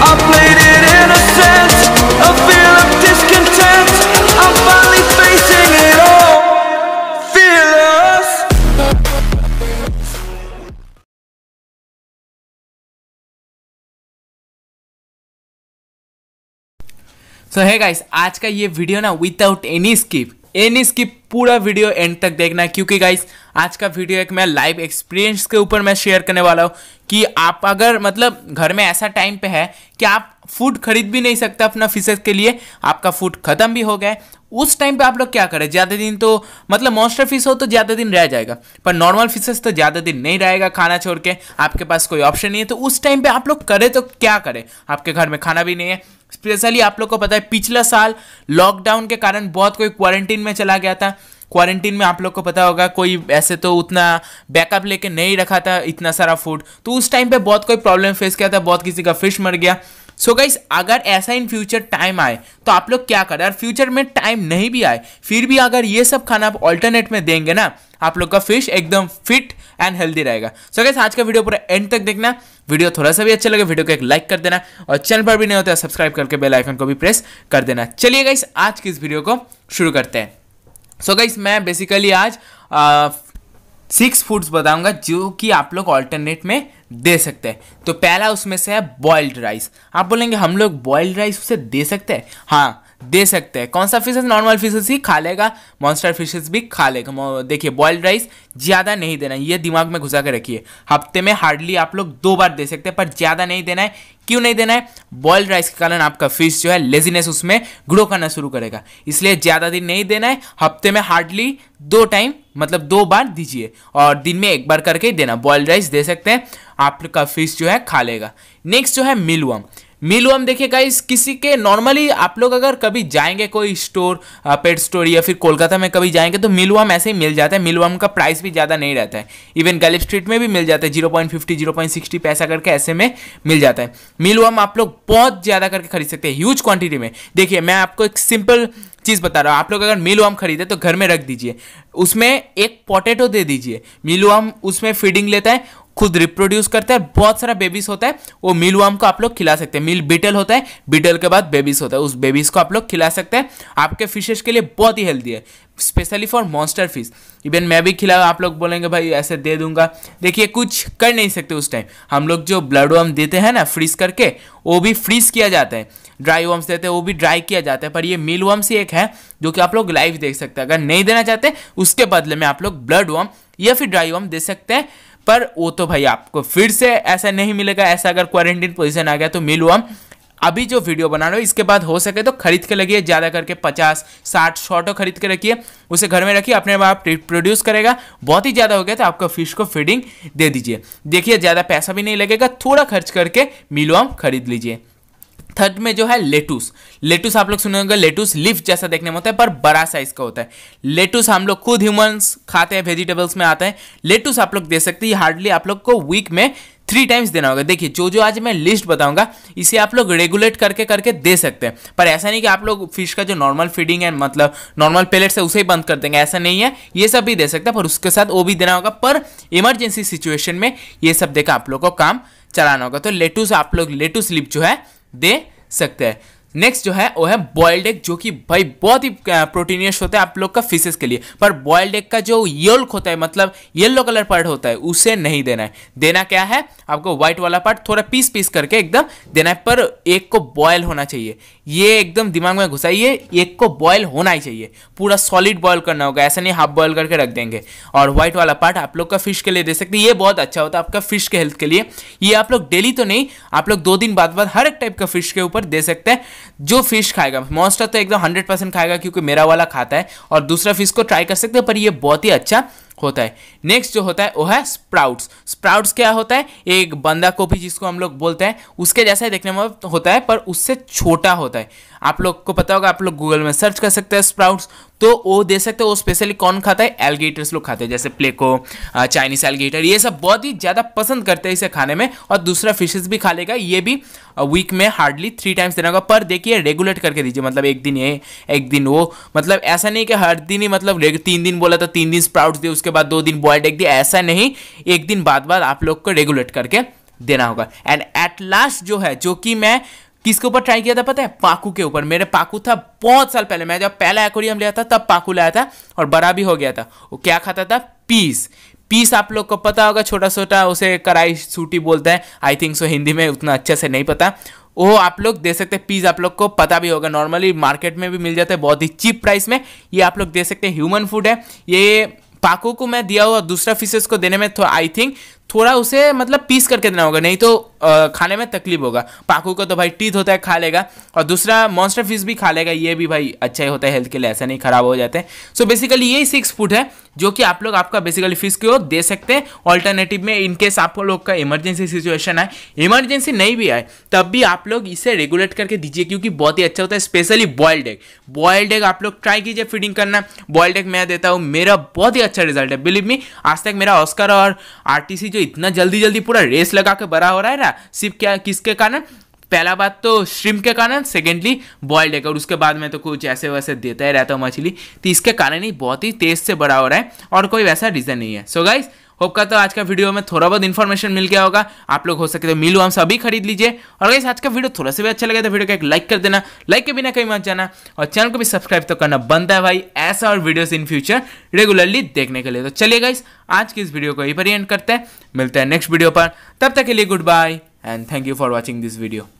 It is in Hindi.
I played it innocent, a feel of discontent. I'm finally facing it all. Fearless. So hey guys, आज का ये वीडियो ना without any skip any skip पूरा वीडियो एंड तक देखना क्योंकि गाइस आज का वीडियो एक मैं लाइव एक्सपीरियंस के ऊपर मैं शेयर करने वाला हूँ कि आप अगर मतलब घर में ऐसा टाइम पे है कि आप फूड खरीद भी नहीं सकता अपना फिशेज के लिए आपका फूड खत्म भी हो गया उस टाइम पे आप लोग क्या करें ज़्यादा दिन तो मतलब मॉन्स्टर फिश हो तो ज़्यादा दिन रह जाएगा पर नॉर्मल फिशेस तो ज़्यादा दिन नहीं रहेगा खाना छोड़ के आपके पास कोई ऑप्शन नहीं है तो उस टाइम पे आप लोग करें तो क्या करें आपके घर में खाना भी नहीं है स्पेशली आप लोग को पता है पिछला साल लॉकडाउन के कारण बहुत कोई क्वारंटीन में चला गया था क्वारंटीन में आप लोग को पता होगा कोई ऐसे तो उतना बैकअप लेके नहीं रखा था इतना सारा फूड तो उस टाइम पे बहुत कोई प्रॉब्लम फेस किया था बहुत किसी का फिश मर गया सो so गाइस अगर ऐसा इन फ्यूचर टाइम आए तो आप लोग क्या करें और फ्यूचर में टाइम नहीं भी आए फिर भी अगर ये सब खाना आप ऑल्टरनेट में देंगे ना आप लोग का फिश एकदम फिट एंड हेल्दी रहेगा सो so गाइस आज का वीडियो पूरा एंड तक देखना वीडियो थोड़ा सा भी अच्छा लगे वीडियो को एक लाइक कर देना और चैनल पर भी नहीं होता सब्सक्राइब करके बेल आइकन को भी प्रेस कर देना चलिए गाइस आज की इस वीडियो को शुरू करते हैं सो so गाइस मैं बेसिकली आज सिक्स uh, फूड्स बताऊंगा जो कि आप लोग ऑल्टरनेट में दे सकते हैं तो पहला उसमें से है बॉइल्ड राइस आप बोलेंगे हम लोग बॉइल्ड राइस उसे दे सकते हैं हाँ दे सकते हैं कौन सा फिशेस नॉर्मल फिशेस ही खा लेगा मॉन्स्टर फिशेस भी खा लेगा देखिए बॉयल्ड राइस ज़्यादा नहीं देना ये दिमाग में घुसा के रखिए हफ्ते में हार्डली आप लोग दो बार दे सकते हैं पर ज़्यादा नहीं देना है क्यों नहीं देना है बॉयल्ड राइस के कारण आपका फिश जो है लेजीनेस उसमें ग्रो करना शुरू करेगा इसलिए ज़्यादा दिन नहीं देना है हफ्ते में हार्डली दो टाइम मतलब दो बार दीजिए और दिन में एक बार करके देना बॉयल्ड राइस दे सकते हैं आपका फिश जो है खा लेगा नेक्स्ट जो है मिलवम मीलवर्म देखिए गाइस किसी के नॉर्मली आप लोग अगर कभी जाएंगे कोई स्टोर पेट स्टोर या फिर कोलकाता में कभी जाएंगे तो मिलवर्म ऐसे ही मिल जाता है मिलवर्म का प्राइस भी ज़्यादा नहीं रहता है इवन गलिप स्ट्रीट में भी मिल जाता है zero point fifty zero point sixty पैसा करके ऐसे में मिल जाता है मिलवर्म आप लोग बहुत ज़्यादा करके खरीद सकते हैं ह्यूज क्वान्टिटी में देखिए मैं आपको एक सिंपल चीज़ बता रहा हूँ आप लोग अगर मिलवाम खरीदे तो घर में रख दीजिए उसमें एक पोटेटो दे दीजिए मिलवाम उसमें फीडिंग लेता है खुद रिप्रोड्यूस करता है बहुत सारा बेबीज होता है वो मिल वाम को आप लोग खिला सकते हैं मिल बीटल होता है बीटल के बाद बेबीज होता है उस बेबीज को आप लोग खिला सकते हैं आपके फिशेज के लिए बहुत ही हेल्दी है specially for monster fish even मैं भी खिला आप लोग बोलेंगे भाई ऐसे दे दूंगा देखिए कुछ कर नहीं सकते उस टाइम हम लोग जो ब्लड वाम देते हैं ना फ्रीज करके वो भी फ्रीज किया जाता है ड्राई वर्म्स देते हैं वो भी ड्राई किया जाता है पर ये मिल वर्म्स ही एक है जो कि आप लोग लाइव देख सकते हैं अगर नहीं देना चाहते उसके बदले में आप लोग ब्लड वर्म या फिर ड्राई वर्म दे सकते हैं पर वो तो भाई आपको फिर से ऐसा नहीं मिलेगा ऐसा अगर क्वारंटीन पोजीशन आ गया तो मिलू हम अभी जो वीडियो बना रहे हो इसके बाद हो सके तो खरीद के लगिए ज़्यादा करके 50 60 शॉटो खरीद के रखिए उसे घर में रखिए अपने आप प्रोड्यूस करेगा बहुत ही ज़्यादा हो गया तो आपको फिश को फीडिंग दे दीजिए देखिए ज़्यादा पैसा भी नहीं लगेगा थोड़ा खर्च करके मिलो खरीद लीजिए थर्ड में जो है लेटूस लेटूस आप लोग सुने होंगे लेटूस लिफ्ट जैसा देखने में होता है पर बड़ा साइज का होता है लेटूस हम लोग खुद ह्यूमन्स खाते हैं वेजिटेबल्स में आते हैं लेटूस आप लोग दे सकते हैं हार्डली आप लोग को वीक में थ्री टाइम्स देना होगा देखिए जो जो आज मैं लिस्ट बताऊंगा इसे आप लोग रेगुलेट करके करके दे सकते हैं पर ऐसा नहीं कि आप लोग फिश का जो नॉर्मल फीडिंग है मतलब नॉर्मल पेलेट है उसे ही बंद कर देंगे ऐसा नहीं है ये सब भी दे सकते हैं पर उसके साथ वो भी देना होगा पर इमरजेंसी सिचुएशन में ये सब देकर आप लोग को काम चलाना होगा तो लेटूस आप लोग लेटूस लिप जो है दे सकता है नेक्स्ट जो है वो है बॉयल्ड एग जो कि भाई बहुत ही प्रोटीनियस होता है आप लोग का फिशेस के लिए पर बॉयल्ड एग का जो योल्क होता है मतलब येलो कलर पार्ट होता है उसे नहीं देना है देना क्या है आपको व्हाइट वाला पार्ट थोड़ा पीस पीस करके एकदम देना है पर एग को बॉयल होना चाहिए ये एकदम दिमाग में घुसाइए एग को बॉयल होना ही चाहिए पूरा सॉलिड बॉयल करना होगा ऐसा नहीं हाफ बॉयल करके रख देंगे और व्हाइट वाला पार्ट आप लोग का फिश के लिए दे सकते हैं ये बहुत अच्छा होता है आपका फिश के हेल्थ के लिए ये आप लोग डेली तो नहीं आप लोग दो दिन बाद बाद हर एक टाइप का फिश के ऊपर दे सकते हैं जो फिश खाएगा मॉन्स्टर तो एकदम हंड्रेड परसेंट खाएगा क्योंकि मेरा वाला खाता है और दूसरा फिश को ट्राई कर सकते हैं पर ये बहुत ही अच्छा होता है नेक्स्ट जो होता है वो है स्प्राउट्स स्प्राउट्स क्या होता है एक बंदा भी जिसको हम लोग बोलते हैं उसके जैसा देखने में होता है पर उससे छोटा होता है आप लोग को पता होगा आप लोग गूगल में सर्च कर सकते हैं स्प्राउट्स तो वो दे सकते हैं वो स्पेशली कौन खाता है एलगेटर्स लोग खाते हैं जैसे प्लेको चाइनीस एलगेटर ये सब बहुत ही ज़्यादा पसंद करते हैं इसे खाने में और दूसरा फिशेज भी खा लेगा ये भी वीक में हार्डली थ्री टाइम्स देना होगा पर देखिए रेगुलेट करके दीजिए मतलब एक दिन ये एक दिन वो मतलब ऐसा नहीं कि हर दिन ही मतलब तीन दिन बोला तो तीन दिन स्प्राउट्स दिए उसके बाद दो दिन बॉयल्ड एक दिया ऐसा नहीं एक दिन बाद बाद आप लोग को रेगुलेट करके देना होगा एंड एट लास्ट जो है जो कि मैं किसके ऊपर ट्राई किया था पता है पाकू के ऊपर मेरे पाकू था बहुत साल पहले मैं जब पहला एक्वेरियम लिया था तब पाकू लाया था और बड़ा भी हो गया था वो क्या खाता था पीस पीस आप लोग को पता होगा छोटा छोटा उसे कराई सूटी बोलते हैं आई थिंक सो हिंदी में उतना अच्छे से नहीं पता वो आप लोग दे सकते हैं पीस आप लोग को पता भी होगा नॉर्मली मार्केट में भी मिल जाता है बहुत ही चीप प्राइस में ये आप लोग दे सकते हैं ह्यूमन फूड है ये पाकू को मैं दिया हुआ दूसरा फिशेस को देने में आई थिंक थोड़ा उसे मतलब पीस करके देना होगा नहीं तो आ, खाने में तकलीफ होगा पाकू को तो भाई टीथ होता है खा लेगा और दूसरा मॉन्स्टर फिश भी खा लेगा ये भी भाई अच्छा ही होता है हेल्थ के लिए ऐसा नहीं खराब हो जाते हैं सो बेसिकली यही सिक्स फूड है जो कि आप लोग आपका बेसिकली फिश को दे सकते हैं ऑल्टरनेटिव में इनकेस आप लोग का इमरजेंसी सिचुएशन आए इमरजेंसी नहीं भी आए तब भी आप लोग इसे रेगुलेट करके दीजिए क्योंकि बहुत ही अच्छा होता है specially boiled egg boiled egg आप लोग ट्राई कीजिए फीडिंग करना बॉयल्ड एग मैं देता हूँ मेरा बहुत ही अच्छा रिजल्ट है बिलीव मी आज तक मेरा ऑस्कर और आर जो जो इतना जल्दी जल्दी पूरा रेस लगा के बड़ा हो रहा है ना सिर्फ क्या किसके कारण पहला बात तो श्रिम के कारण सेकेंडली बॉयल्ड है और उसके बाद में तो कुछ ऐसे वैसे देता ही रहता हूँ मछली तो इसके कारण ही बहुत ही तेज़ से बड़ा हो रहा है और कोई वैसा रीज़न नहीं है सो so गाइज़ होप का तो आज का वीडियो में थोड़ा बहुत इन्फॉर्मेशन मिल गया होगा आप लोग हो सके तो मिलू हम सभी खरीद लीजिए और वैसे आज का वीडियो थोड़ा सा भी अच्छा लगे तो वीडियो का एक लाइक कर देना लाइक के बिना कहीं मत जाना और चैनल को भी सब्सक्राइब तो करना बनता है भाई ऐसा और वीडियोज इन फ्यूचर रेगुलरली देखने के लिए तो चलिए गाइस आज की इस वीडियो को यही पर एंड करते हैं मिलते हैं नेक्स्ट वीडियो पर तब तक के लिए good bye and thank you for watching this video